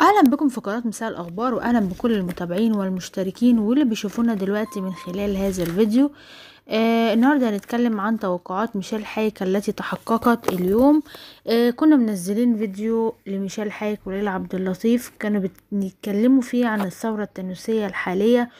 اهلا بكم في قناه مساء الاخبار واهلا بكل المتابعين والمشتركين واللي بيشوفونا دلوقتي من خلال هذا الفيديو آه النهارده هنتكلم عن توقعات ميشيل حايك التي تحققت اليوم آه كنا منزلين فيديو لميشيل حايك وليلى عبد اللطيف كانوا بيتكلموا فيه عن الثوره التنسيه الحاليه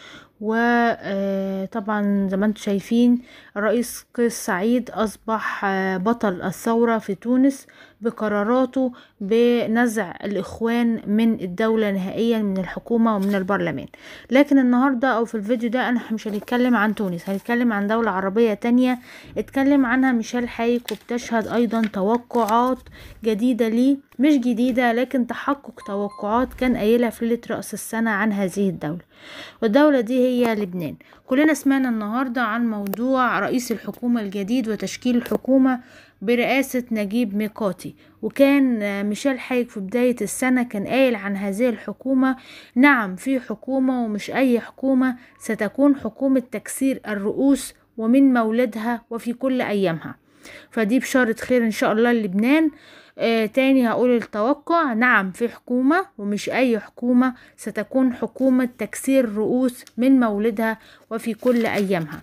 وطبعا آه، زي ما انتم شايفين الرئيس قيس سعيد اصبح آه، بطل الثوره في تونس بقراراته بنزع الاخوان من الدولة نهائيا من الحكومة ومن البرلمان لكن النهاردة او في الفيديو ده انا مش هنتكلم عن تونس هنتكلم عن دولة عربية تانية اتكلم عنها ميشيل حايك وبتشهد ايضا توقعات جديدة ليه مش جديدة لكن تحقق توقعات كان قايلها في ليلة رأس السنة عن هذه الدولة والدولة دي هي لبنان كلنا سمعنا النهاردة عن موضوع رئيس الحكومة الجديد وتشكيل الحكومة برئاسة نجيب ميقاتي وكان ميشيل حايك في بداية السنة كان قايل عن هذه الحكومة نعم في حكومة ومش أي حكومة ستكون حكومة تكسير الرؤوس ومن مولدها وفي كل أيامها فدي بشارة خير إن شاء الله لبنان آه تاني هقول التوقع نعم في حكومة ومش أي حكومة ستكون حكومة تكسير رؤوس من مولدها وفي كل أيامها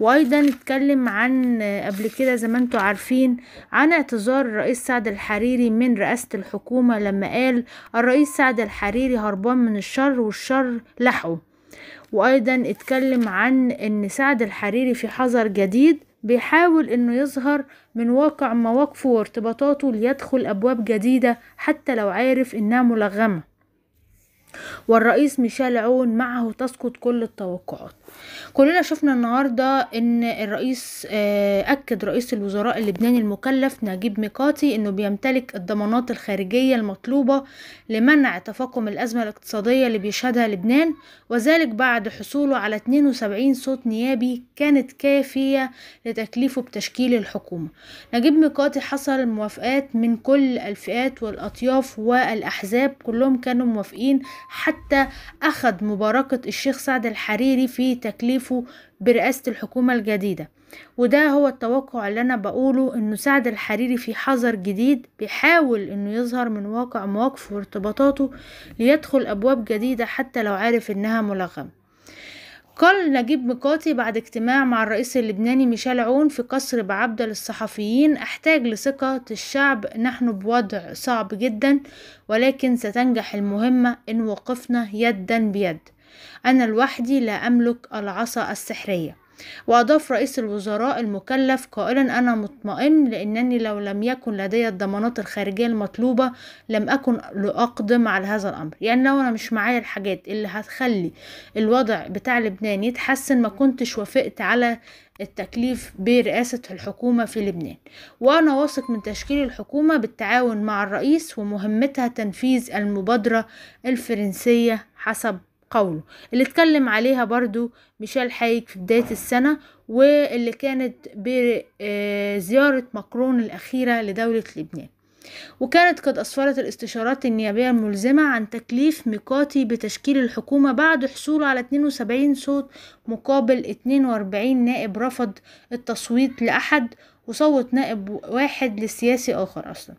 وايضا اتكلم عن قبل كده زي ما انتم عارفين عن اعتذار الرئيس سعد الحريري من رئاسة الحكومة لما قال الرئيس سعد الحريري هربان من الشر والشر لحقه وايضا اتكلم عن ان سعد الحريري في حذر جديد بيحاول انه يظهر من واقع مواقفه وارتباطاته ليدخل ابواب جديدة حتى لو عارف انها ملغمة والرئيس ميشيل عون معه تسقط كل التوقعات كلنا شفنا النهاردة ان الرئيس آه، اكد رئيس الوزراء اللبناني المكلف نجيب ميقاتي انه بيمتلك الضمانات الخارجية المطلوبة لمنع تفاقم الازمة الاقتصادية اللي بيشهدها لبنان وذلك بعد حصوله على 72 صوت نيابي كانت كافية لتكليفه بتشكيل الحكومة نجيب ميقاتي حصل موافقات من كل الفئات والاطياف والاحزاب كلهم كانوا موافقين حتى أخذ مباركة الشيخ سعد الحريري في تكليفه برئاسة الحكومة الجديدة وده هو التوقع اللي أنا بقوله إنه سعد الحريري في حذر جديد بيحاول إنه يظهر من واقع مواقفه وارتباطاته ليدخل أبواب جديدة حتى لو عارف إنها ملغمة قال نجيب مقاتي بعد اجتماع مع الرئيس اللبناني ميشيل عون في قصر بعبدة للصحفيين أحتاج لثقة الشعب نحن بوضع صعب جدا ولكن ستنجح المهمة إن وقفنا يدا بيد أنا لوحدي لا أملك العصا السحرية وأضاف رئيس الوزراء المكلف قائلا أنا مطمئن لأنني لو لم يكن لدي الضمانات الخارجية المطلوبة لم أكن لأقدم على هذا الأمر يعني لو أنا مش معايا الحاجات اللي هتخلي الوضع بتاع لبنان يتحسن ما كنتش وافقت على التكليف برئاسة الحكومة في لبنان وأنا واثق من تشكيل الحكومة بالتعاون مع الرئيس ومهمتها تنفيذ المبادرة الفرنسية حسب قوله اللي اتكلم عليها برضو ميشيل حايك في بداية السنة واللي كانت بزيارة آه، مكرون الأخيرة لدولة لبنان وكانت قد أسفرت الاستشارات النيابية الملزمة عن تكليف ميقاتي بتشكيل الحكومة بعد حصوله على 72 صوت مقابل 42 نائب رفض التصويت لأحد وصوت نائب واحد لسياسي آخر أصلا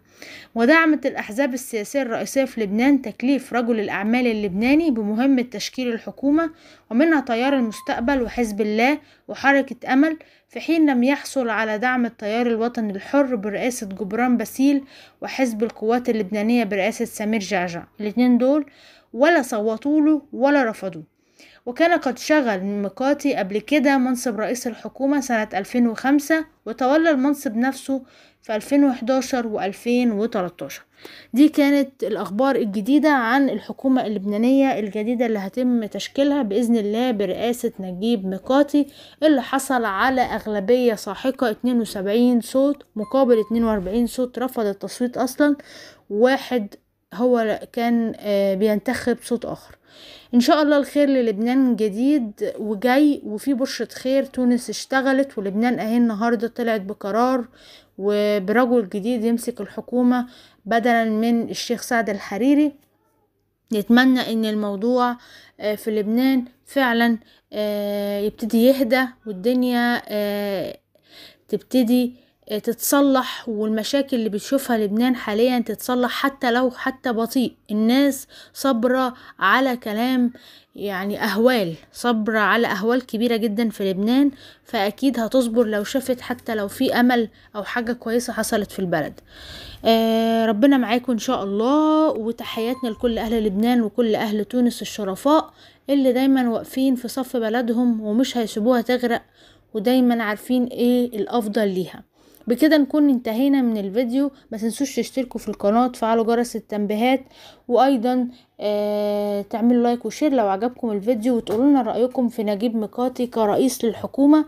ودعمت الأحزاب السياسية الرئيسية في لبنان تكليف رجل الأعمال اللبناني بمهمة تشكيل الحكومة ومنها تيار المستقبل وحزب الله وحركة أمل في حين لم يحصل على دعم التيار الوطني الحر برئاسة جبران باسيل وحزب القوات اللبنانية برئاسة سمير جعجع الاتنين دول ولا صوتوا له ولا رفضوه وكان قد شغل ميقاتي قبل كده منصب رئيس الحكومة سنة 2005 وتولى المنصب نفسه في 2011 و2013 دي كانت الأخبار الجديدة عن الحكومة اللبنانية الجديدة اللي هتم تشكيلها بإذن الله برئاسة نجيب ميقاتي اللي حصل على أغلبية ساحقة 72 صوت مقابل 42 صوت رفض التصويت أصلا واحد هو كان آه، بينتخب صوت آخر ان شاء الله الخير للبنان جديد وجاي وفي بشرة خير تونس اشتغلت ولبنان اهي النهاردة طلعت بقرار وبرجل جديد يمسك الحكومة بدلا من الشيخ سعد الحريري نتمنى ان الموضوع آه، في لبنان فعلا آه، يبتدي يهدى والدنيا تبتدي آه، تتصلح والمشاكل اللي بتشوفها لبنان حاليا تتصلح حتى لو حتى بطيء الناس صبرة على كلام يعني أهوال صبرة على أهوال كبيرة جدا في لبنان فأكيد هتصبر لو شافت حتى لو في أمل أو حاجة كويسة حصلت في البلد آه ربنا معاكم إن شاء الله وتحياتنا لكل أهل لبنان وكل أهل تونس الشرفاء اللي دايما واقفين في صف بلدهم ومش هيسيبوها تغرق ودايما عارفين ايه الأفضل ليها بكده نكون انتهينا من الفيديو ما تنسوش تشتركوا في القناة تفعلوا جرس التنبيهات وايضا آه تعملوا لايك وشير لو عجبكم الفيديو وتقولونا رأيكم في نجيب ميقاتي كرئيس للحكومة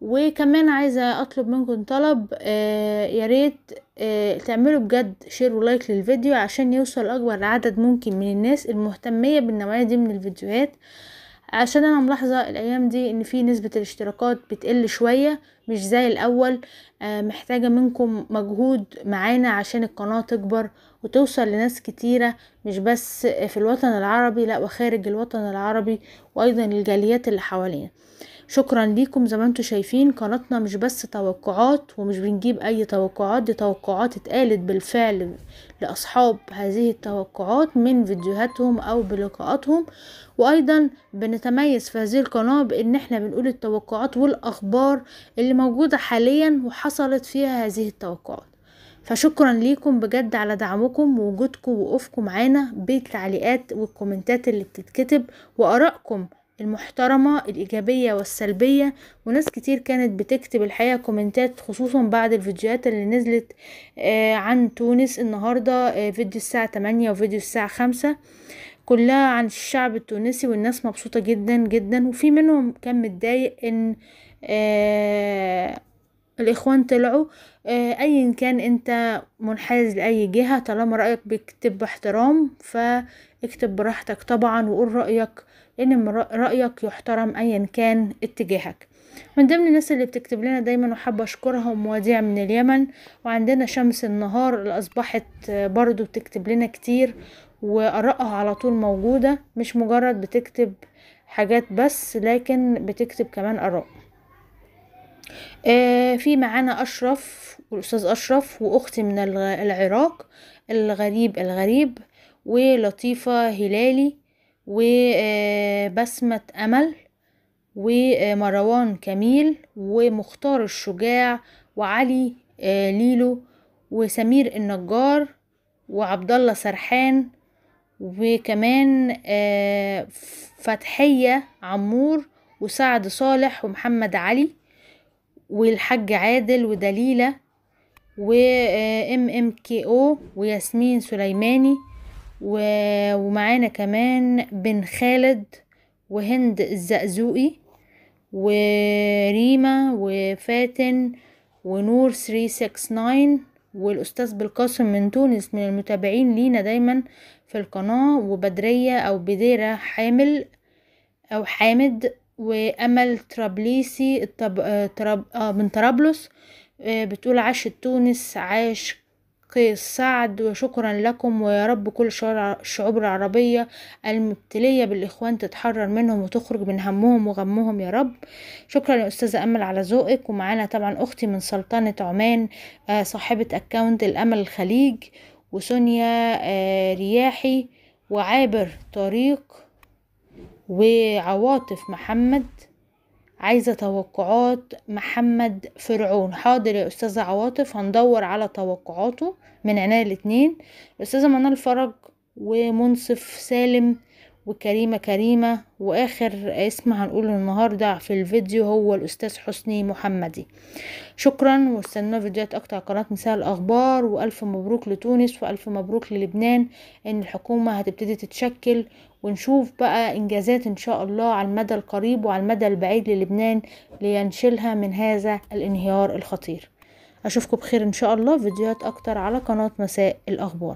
وكمان عايزة اطلب منكم طلب ياريت آه، يا ريت آه، تعملوا بجد شير ولايك للفيديو عشان يوصل اكبر عدد ممكن من الناس المهتمية بالنوعية دي من الفيديوهات عشان انا ملاحظة الايام دي ان في نسبة الاشتراكات بتقل شوية مش زي الاول آه، محتاجة منكم مجهود معانا عشان القناة تكبر وتوصل لناس كتيرة مش بس في الوطن العربي لا وخارج الوطن العربي وايضا الجاليات اللي حوالينا شكرا ليكم زي ما انتم شايفين قناتنا مش بس توقعات ومش بنجيب اي توقعات دي توقعات اتقالت بالفعل لاصحاب هذه التوقعات من فيديوهاتهم او بلقاءاتهم وايضا بنتميز في هذه القناه بان احنا بنقول التوقعات والاخبار اللي موجوده حاليا وحصلت فيها هذه التوقعات فشكرا ليكم بجد على دعمكم ووجودكم ووقوفكم معانا بالتعليقات والكومنتات اللي بتتكتب وارائكم المحترمة الإيجابية والسلبية وناس كتير كانت بتكتب الحقيقة كومنتات خصوصا بعد الفيديوهات اللي نزلت آه، عن تونس النهاردة آه، فيديو الساعة تمانية وفيديو الساعة خمسة كلها عن الشعب التونسي والناس مبسوطة جدا جدا وفي منهم كان متضايق ان آه، الاخوان طلعوا آه ايا كان انت منحاز لاي جهة طالما رأيك بيكتب باحترام فاكتب براحتك طبعا وقول رأيك ان رايك يحترم ايا كان اتجاهك من ضمن الناس اللي بتكتب لنا دايما وحابة أشكرهم وديع من اليمن وعندنا شمس النهار اللي أصبحت برضو بتكتب لنا كتير وآرائها على طول موجودة مش مجرد بتكتب حاجات بس لكن بتكتب كمان آراء آه في معانا أشرف والأستاذ أشرف وأختي من العراق الغريب الغريب ولطيفة هلالي وبسمة آه، أمل ومروان آه، كميل ومختار الشجاع وعلي آه، ليلو وسمير النجار وعبد الله سرحان وكمان فتحية عمور وسعد صالح ومحمد علي والحاج عادل ودليلة وام ام كي او وياسمين سليماني و... ومعانا كمان بن خالد وهند الزقزوقي وريما وفاتن ونور 369 والأستاذ بالقاسم من تونس من المتابعين لينا دايما في القناة وبدرية أو بديرة حامل أو حامد وأمل طرابلسي الطب... آه،, آه من طرابلس آه، بتقول عاشت تونس عاش قيس سعد وشكرا لكم ويا رب كل الشعوب العربية المبتلية بالإخوان تتحرر منهم وتخرج من همهم وغمهم يا رب شكرا يا أستاذة أمل على ذوقك ومعانا طبعا أختي من سلطنة عمان آه، صاحبة أكاونت الأمل الخليج وسونيا آه، رياحي وعابر طريق وعواطف محمد عايزة توقعات محمد فرعون حاضر يا أستاذة عواطف هندور على توقعاته من عناية الاتنين استاذه منال فرج ومنصف سالم وكريمة كريمة واخر اسم هنقوله النهاردة في الفيديو هو الاستاذ حسني محمدي شكرا واستنوا فيديوهات اكتر على قناة نساء الاخبار والف مبروك لتونس والف مبروك للبنان ان الحكومة هتبتدي تتشكل ونشوف بقى انجازات ان شاء الله على المدى القريب وعلى المدى البعيد للبنان لينشلها من هذا الانهيار الخطير اشوفكم بخير ان شاء الله فيديوهات اكتر على قناة مساء الاخبار